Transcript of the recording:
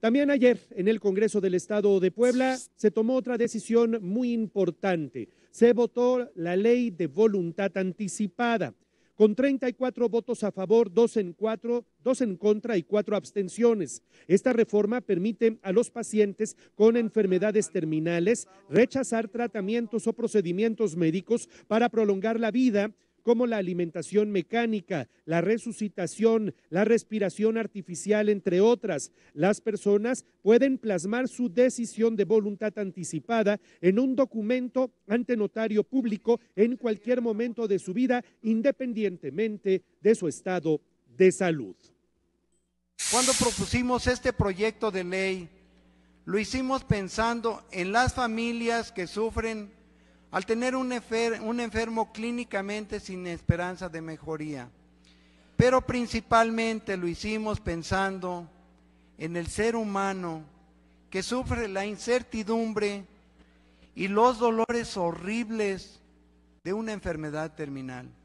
También ayer en el Congreso del Estado de Puebla se tomó otra decisión muy importante. Se votó la ley de voluntad anticipada, con 34 votos a favor, dos en, en contra y cuatro abstenciones. Esta reforma permite a los pacientes con enfermedades terminales rechazar tratamientos o procedimientos médicos para prolongar la vida como la alimentación mecánica, la resucitación, la respiración artificial, entre otras. Las personas pueden plasmar su decisión de voluntad anticipada en un documento ante notario público en cualquier momento de su vida, independientemente de su estado de salud. Cuando propusimos este proyecto de ley, lo hicimos pensando en las familias que sufren al tener un, enfermo clínicamente sin esperanza de mejoría. Pero principalmente lo hicimos pensando en el ser humano que sufre la incertidumbre y los dolores horribles de una enfermedad terminal.